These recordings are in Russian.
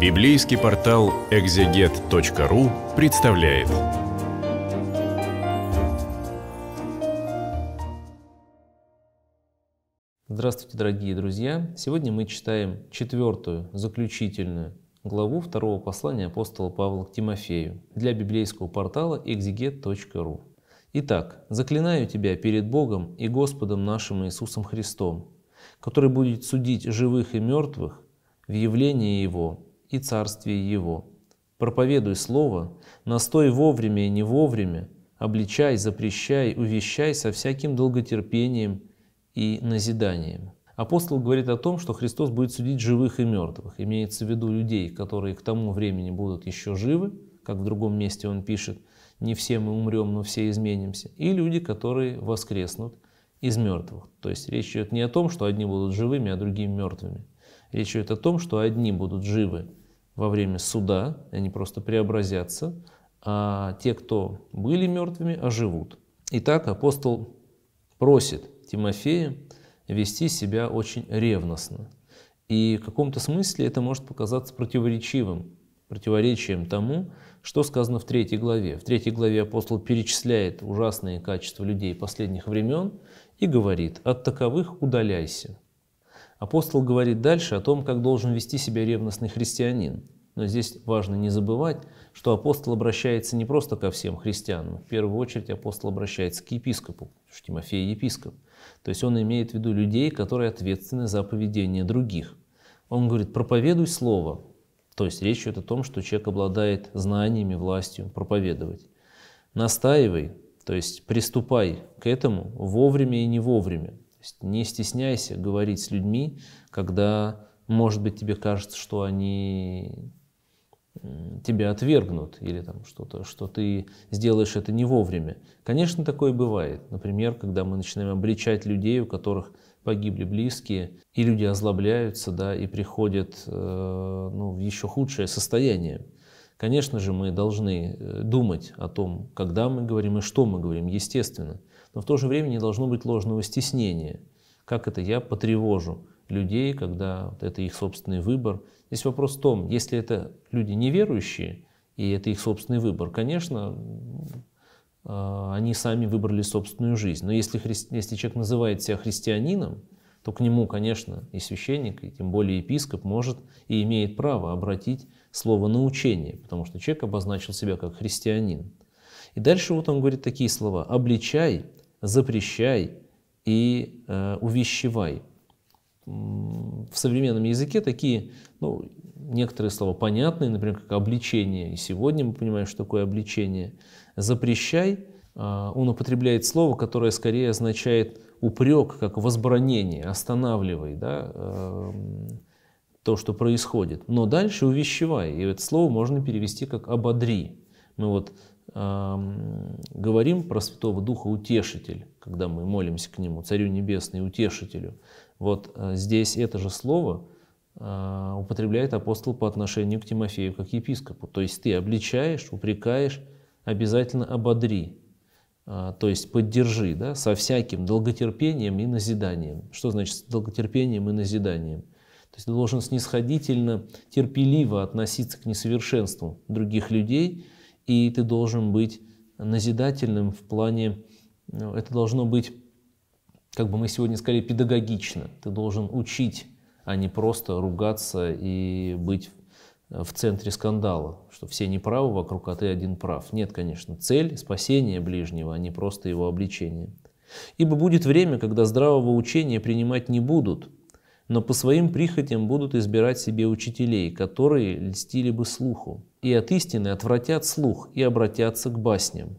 Библейский портал экзегет.ру представляет. Здравствуйте, дорогие друзья! Сегодня мы читаем четвертую, заключительную главу второго послания апостола Павла к Тимофею для библейского портала экзегет.ру. Итак, заклинаю тебя перед Богом и Господом нашим Иисусом Христом, который будет судить живых и мертвых в явлении Его и Царствие Его. Проповедуй Слово, настой вовремя и не вовремя, обличай, запрещай, увещай со всяким долготерпением и назиданием. Апостол говорит о том, что Христос будет судить живых и мертвых. Имеется в виду людей, которые к тому времени будут еще живы, как в другом месте он пишет, не все мы умрем, но все изменимся, и люди, которые воскреснут из мертвых. То есть речь идет не о том, что одни будут живыми, а другие мертвыми. Речь идет о том, что одни будут живы во время суда, они просто преобразятся, а те, кто были мертвыми, оживут. Итак, апостол просит Тимофея вести себя очень ревностно. И в каком-то смысле это может показаться противоречивым, противоречием тому, что сказано в третьей главе. В третьей главе апостол перечисляет ужасные качества людей последних времен и говорит «от таковых удаляйся». Апостол говорит дальше о том, как должен вести себя ревностный христианин. Но здесь важно не забывать, что апостол обращается не просто ко всем христианам. В первую очередь апостол обращается к епископу, потому что Тимофей – епископ. То есть он имеет в виду людей, которые ответственны за поведение других. Он говорит «проповедуй слово», то есть речь идет о том, что человек обладает знаниями, властью проповедовать. «Настаивай», то есть приступай к этому вовремя и не вовремя есть не стесняйся говорить с людьми, когда, может быть, тебе кажется, что они тебя отвергнут или там что-то, что ты сделаешь это не вовремя. Конечно, такое бывает. Например, когда мы начинаем обличать людей, у которых погибли близкие, и люди озлобляются, да, и приходят э, ну, в еще худшее состояние. Конечно же, мы должны э, думать о том, когда мы говорим и что мы говорим, естественно но в то же время не должно быть ложного стеснения. Как это я потревожу людей, когда это их собственный выбор. Здесь вопрос в том, если это люди неверующие, и это их собственный выбор, конечно, а, они сами выбрали собственную жизнь. Но если, христи... если человек называет себя христианином, то к нему, конечно, и священник, и тем более епископ может и имеет право обратить слово «научение», потому что человек обозначил себя как христианин. И дальше вот он говорит такие слова «обличай запрещай и э, увещевай. В современном языке такие, ну, некоторые слова понятные, например, как обличение. И сегодня мы понимаем, что такое обличение. Запрещай, э, он употребляет слово, которое скорее означает упрек, как возбранение, останавливай, да, э, то, что происходит. Но дальше увещевай, и это слово можно перевести как ободри. Мы вот говорим про Святого Духа Утешитель, когда мы молимся к Нему, Царю Небесный Утешителю. Вот э, здесь это же слово э, употребляет апостол по отношению к Тимофею как епископу. То есть ты обличаешь, упрекаешь, обязательно ободри, а, то есть поддержи да, со всяким долготерпением и назиданием. Что значит долготерпением и назиданием? То есть ты должен снисходительно, терпеливо относиться к несовершенству других людей – и ты должен быть назидательным в плане, ну, это должно быть, как бы мы сегодня сказали, педагогично. Ты должен учить, а не просто ругаться и быть в центре скандала, что все неправы вокруг, а ты один прав. Нет, конечно, цель – спасение ближнего, а не просто его обличение. Ибо будет время, когда здравого учения принимать не будут – но по своим прихотям будут избирать себе учителей, которые льстили бы слуху, и от истины отвратят слух и обратятся к басням.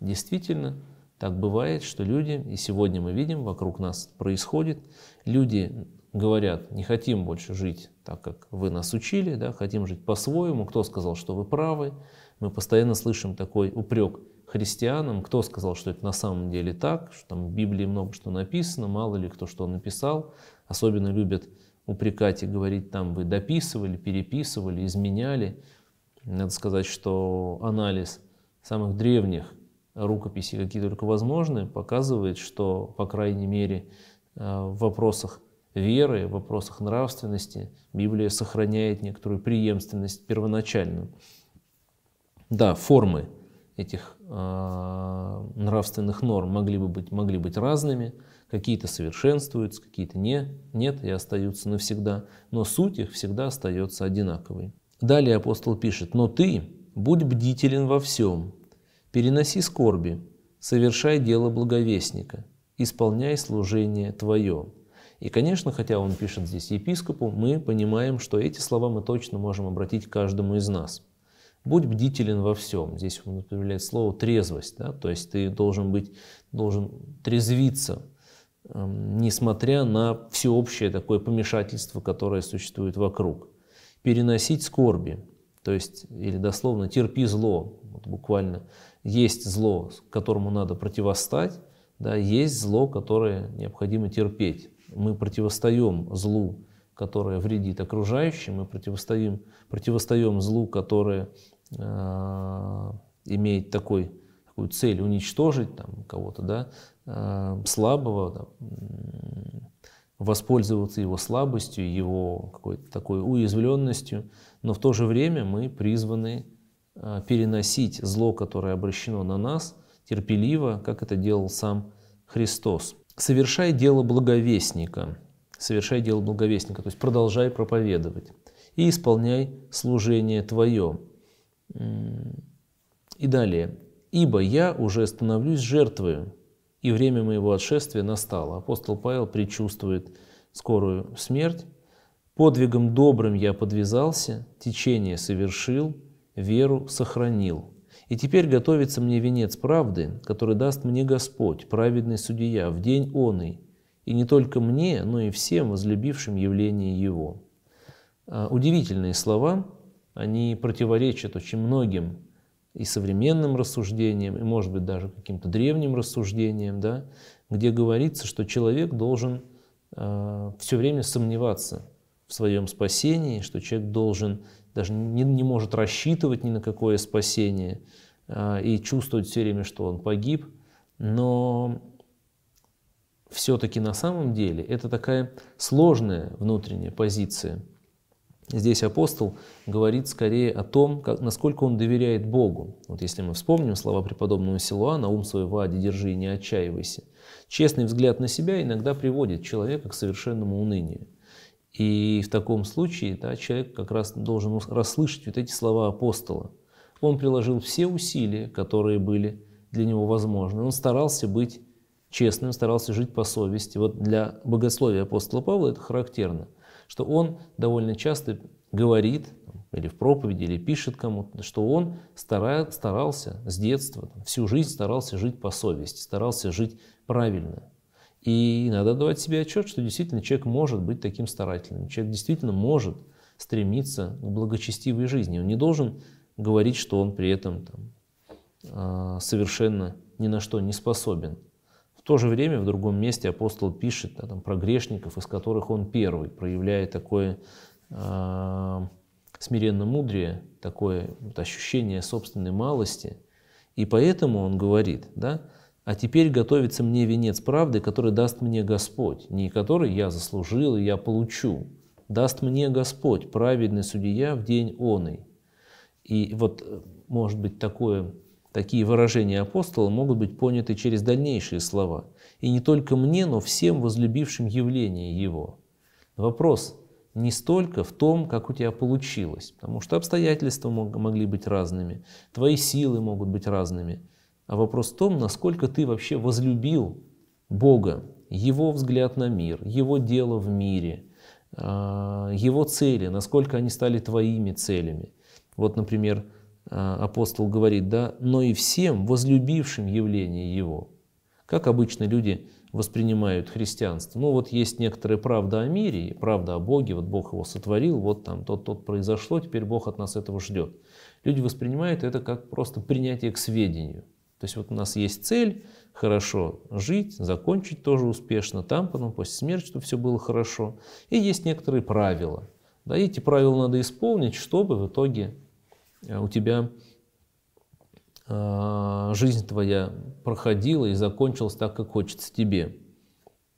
Действительно, так бывает, что люди, и сегодня мы видим, вокруг нас происходит, люди говорят, не хотим больше жить так, как вы нас учили, да, хотим жить по-своему, кто сказал, что вы правы, мы постоянно слышим такой упрек христианам, кто сказал, что это на самом деле так, что там в Библии много что написано, мало ли кто что написал, особенно любят упрекать и говорить, там вы дописывали, переписывали, изменяли. Надо сказать, что анализ самых древних рукописей, какие только возможны, показывает, что, по крайней мере, э, в вопросах веры, в вопросах нравственности Библия сохраняет некоторую преемственность первоначальную. Да, формы этих э, нравственных норм могли бы быть, могли быть разными – Какие-то совершенствуются, какие-то не, нет и остаются навсегда, но суть их всегда остается одинаковой. Далее апостол пишет, «Но ты будь бдителен во всем, переноси скорби, совершай дело благовестника, исполняй служение твое». И, конечно, хотя он пишет здесь епископу, мы понимаем, что эти слова мы точно можем обратить к каждому из нас. Будь бдителен во всем. Здесь он употребляет слово трезвость, да? то есть ты должен быть, должен трезвиться, Эм, несмотря на всеобщее такое помешательство, которое существует вокруг. Переносить скорби, то есть, или дословно, терпи зло, вот буквально, есть зло, которому надо противостать, да, есть зло, которое необходимо терпеть. Мы противостоим злу, которое вредит окружающим, мы противостоим, противостоим злу, которое э, имеет такой такую цель уничтожить там, кого-то, да, э, слабого, да, воспользоваться его слабостью, его какой-то такой уязвленностью, но в то же время мы призваны э, переносить зло, которое обращено на нас, терпеливо, как это делал сам Христос. Совершай дело благовестника, совершай дело благовестника, то есть продолжай проповедовать и исполняй служение Твое. И далее ибо я уже становлюсь жертвою, и время моего отшествия настало». Апостол Павел предчувствует скорую смерть. «Подвигом добрым я подвязался, течение совершил, веру сохранил. И теперь готовится мне венец правды, который даст мне Господь, праведный судья, в день оный, и не только мне, но и всем возлюбившим явление Его». А, удивительные слова, они противоречат очень многим и современным рассуждением, и, может быть, даже каким-то древним рассуждением, да, где говорится, что человек должен э, все время сомневаться в своем спасении, что человек должен даже не, не может рассчитывать ни на какое спасение э, и чувствовать все время, что он погиб, но все-таки на самом деле это такая сложная внутренняя позиция – здесь апостол говорит скорее о том, как, насколько он доверяет Богу. Вот если мы вспомним слова преподобного Силуана «Ум своего ади держи и не отчаивайся», честный взгляд на себя иногда приводит человека к совершенному унынию. И в таком случае да, человек как раз должен расслышать вот эти слова апостола. Он приложил все усилия, которые были для него возможны. Он старался быть честным, старался жить по совести. Вот для богословия апостола Павла это характерно – что он довольно часто говорит или в проповеди, или пишет кому-то, что он старает, старался с детства, всю жизнь старался жить по совести, старался жить правильно. И надо давать себе отчет, что действительно человек может быть таким старательным, человек действительно может стремиться к благочестивой жизни. Он не должен говорить, что он при этом там, а, совершенно ни на что не способен в то же время в другом месте апостол пишет да, там, про грешников, из которых он первый, проявляя такое э, а, смиренно мудрее, такое вот ощущение собственной малости. И поэтому он говорит, да, а теперь готовится мне венец правды, который даст мне Господь, не который я заслужил и я получу, даст мне Господь, праведный судья в день оный. И вот, э, может быть, такое Такие выражения апостола могут быть поняты через дальнейшие слова. И не только мне, но всем возлюбившим явление его. Вопрос не столько в том, как у тебя получилось, потому что обстоятельства могли быть разными, твои силы могут быть разными, а вопрос в том, насколько ты вообще возлюбил Бога, Его взгляд на мир, Его дело в мире, а, Его цели, насколько они стали твоими целями. Вот, например, Э, апостол говорит, да, но и всем, возлюбившим явление Его. Как обычно люди воспринимают христианство? Ну вот есть некоторая правда о мире, правда о Боге, вот Бог его сотворил, вот там тот-тот произошло, теперь Бог от нас этого ждет. Люди воспринимают это как просто принятие к сведению. То есть вот у нас есть цель, хорошо жить, закончить тоже успешно, там потом после смерти, чтобы все было хорошо. И есть некоторые правила. Да, эти правила надо исполнить, чтобы в итоге Э, у тебя а, жизнь твоя проходила и закончилась так, как хочется тебе.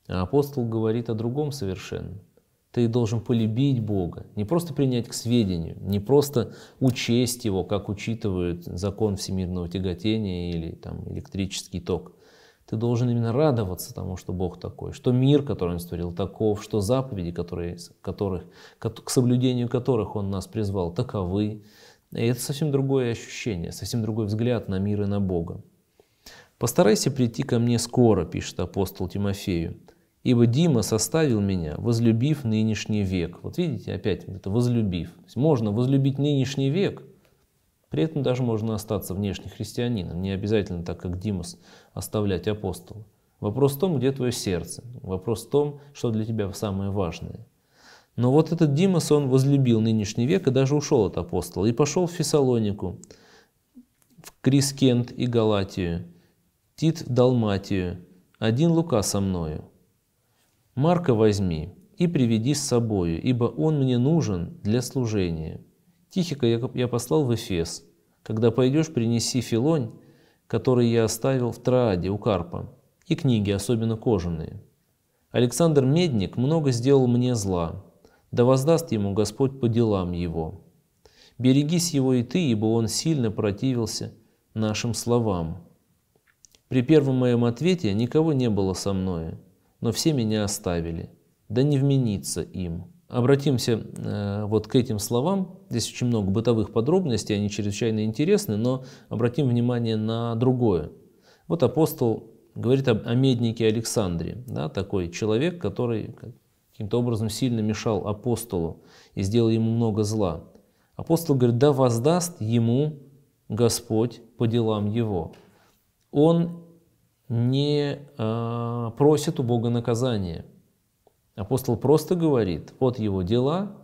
А апостол говорит о другом совершенно. Ты должен полюбить Бога, не просто принять к сведению, не просто учесть Его, как учитывают закон всемирного тяготения или там, электрический ток. Ты должен именно радоваться тому, что Бог такой, что мир, который Он створил, таков, что заповеди, которые, которых, к соблюдению которых Он нас призвал, таковы, и это совсем другое ощущение, совсем другой взгляд на мир и на Бога. «Постарайся прийти ко мне скоро», — пишет апостол Тимофею, «ибо Дима составил меня, возлюбив нынешний век». Вот видите, опять это «возлюбив». То есть можно возлюбить нынешний век, при этом даже можно остаться внешним христианином, не обязательно, так как Димас, оставлять апостола. Вопрос в том, где твое сердце, вопрос в том, что для тебя самое важное. Но вот этот Димас, он возлюбил нынешний век и даже ушел от апостола, и пошел в Фессалонику, в Крискент и Галатию, Тит в Далматию, один Лука со мною. Марка возьми и приведи с собою, ибо он мне нужен для служения. Тихика я послал в Эфес. Когда пойдешь, принеси филонь, который я оставил в Трааде у Карпа, и книги, особенно кожаные. Александр Медник много сделал мне зла, да воздаст ему Господь по делам его. Берегись его и ты, ибо он сильно противился нашим словам. При первом моем ответе никого не было со мною, но все меня оставили, да не вменится им». Обратимся э, вот к этим словам. Здесь очень много бытовых подробностей, они чрезвычайно интересны, но обратим внимание на другое. Вот апостол говорит об о меднике Александре, да, такой человек, который каким-то образом сильно мешал апостолу и сделал ему много зла. Апостол говорит, да воздаст ему Господь по делам его. Он не э, просит у Бога наказания. Апостол просто говорит, вот его дела,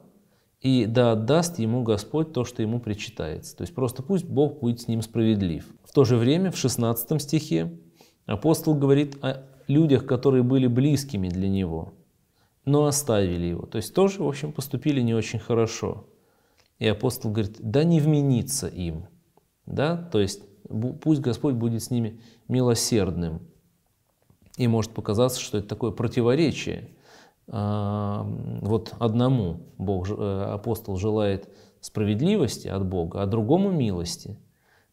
и да отдаст ему Господь то, что ему причитается. То есть просто пусть Бог будет с ним справедлив. В то же время, в 16 стихе, апостол говорит о людях, которые были близкими для него – но оставили его. То есть тоже, в общем, поступили не очень хорошо. И апостол говорит, да не вменится им, да, то есть пусть Господь будет с ними милосердным. И может показаться, что это такое противоречие. А, вот одному Бог, э, апостол желает справедливости от Бога, а другому милости.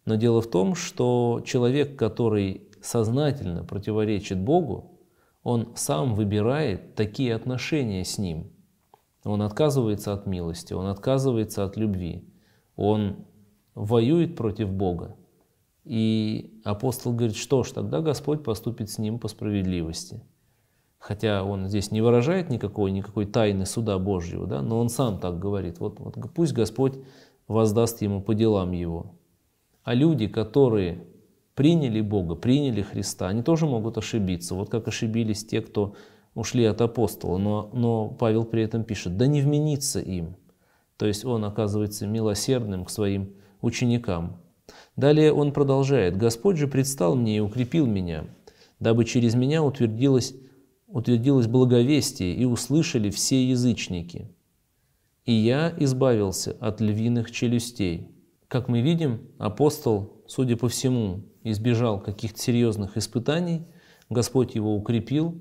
Но дело в том, что человек, который сознательно противоречит Богу, он сам выбирает такие отношения с ним. Он отказывается от милости, он отказывается от любви, он воюет против Бога. И апостол говорит, что ж, тогда Господь поступит с ним по справедливости. Хотя он здесь не выражает никакой, никакой тайны суда Божьего, да? но он сам так говорит. Вот, вот пусть Господь воздаст ему по делам его. А люди, которые приняли Бога, приняли Христа, они тоже могут ошибиться. Вот как ошибились те, кто ушли от апостола. Но, но Павел при этом пишет, да не вменится им. То есть он оказывается милосердным к своим ученикам. Далее он продолжает. «Господь же предстал мне и укрепил меня, дабы через меня утвердилось, утвердилось благовестие, и услышали все язычники. И я избавился от львиных челюстей». Как мы видим, апостол, судя по всему, избежал каких-то серьезных испытаний, Господь его укрепил,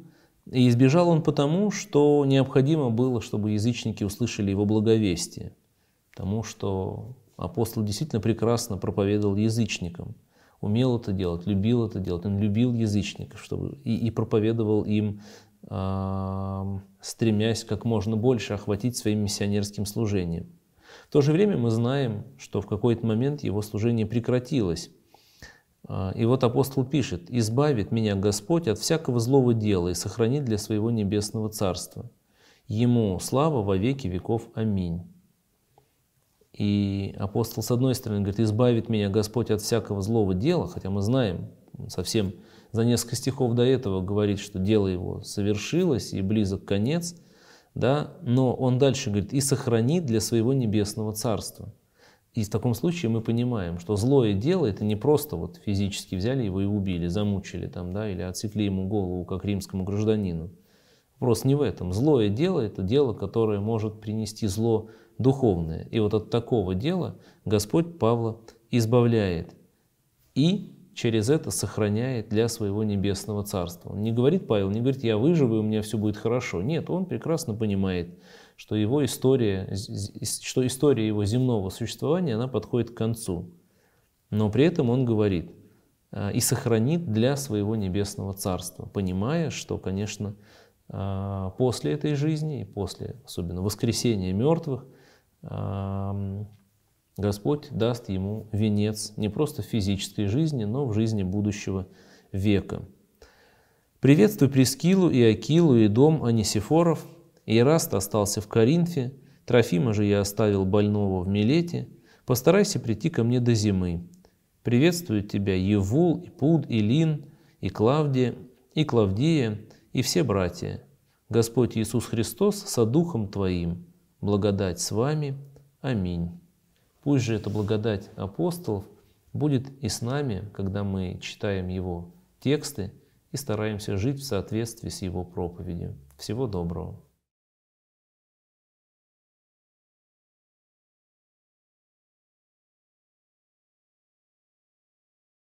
и избежал он потому, что необходимо было, чтобы язычники услышали его благовестие, потому что апостол действительно прекрасно проповедовал язычникам, умел это делать, любил это делать, он любил язычников чтобы, и, и проповедовал им, э, стремясь как можно больше охватить своим миссионерским служением. В то же время мы знаем, что в какой-то момент его служение прекратилось. А, и вот апостол пишет, «Избавит меня Господь от всякого злого дела и сохранит для своего небесного царства. Ему слава во веки веков. Аминь». И апостол, с одной стороны, говорит, «Избавит меня Господь от всякого злого дела», хотя мы знаем, совсем за несколько стихов до этого говорит, что дело его совершилось и близок конец, да, но он дальше говорит, и сохранит для своего небесного царства. И в таком случае мы понимаем, что злое дело это не просто вот физически взяли его и убили, замучили там, да, или отсекли ему голову, как римскому гражданину. Вопрос не в этом. Злое дело – это дело, которое может принести зло духовное. И вот от такого дела Господь Павла избавляет. И через это сохраняет для своего небесного царства. Он не говорит, Павел, не говорит, я выживу, и у меня все будет хорошо. Нет, он прекрасно понимает, что его история, что история его земного существования, она подходит к концу. Но при этом он говорит а, и сохранит для своего небесного царства, понимая, что, конечно, а, после этой жизни и после, особенно, воскресения мертвых, Господь даст ему венец не просто в физической жизни, но в жизни будущего века. Приветствуй Прескилу и Акилу и дом Анисифоров. Ираст остался в Коринфе, Трофима же я оставил больного в Милете. Постарайся прийти ко мне до зимы. Приветствую тебя Евул, и Пуд, и Лин, и Клавдия, и Клавдия, и все братья. Господь Иисус Христос со Духом Твоим. Благодать с вами. Аминь. Пусть же эта благодать апостолов будет и с нами, когда мы читаем его тексты и стараемся жить в соответствии с его проповедью. Всего доброго!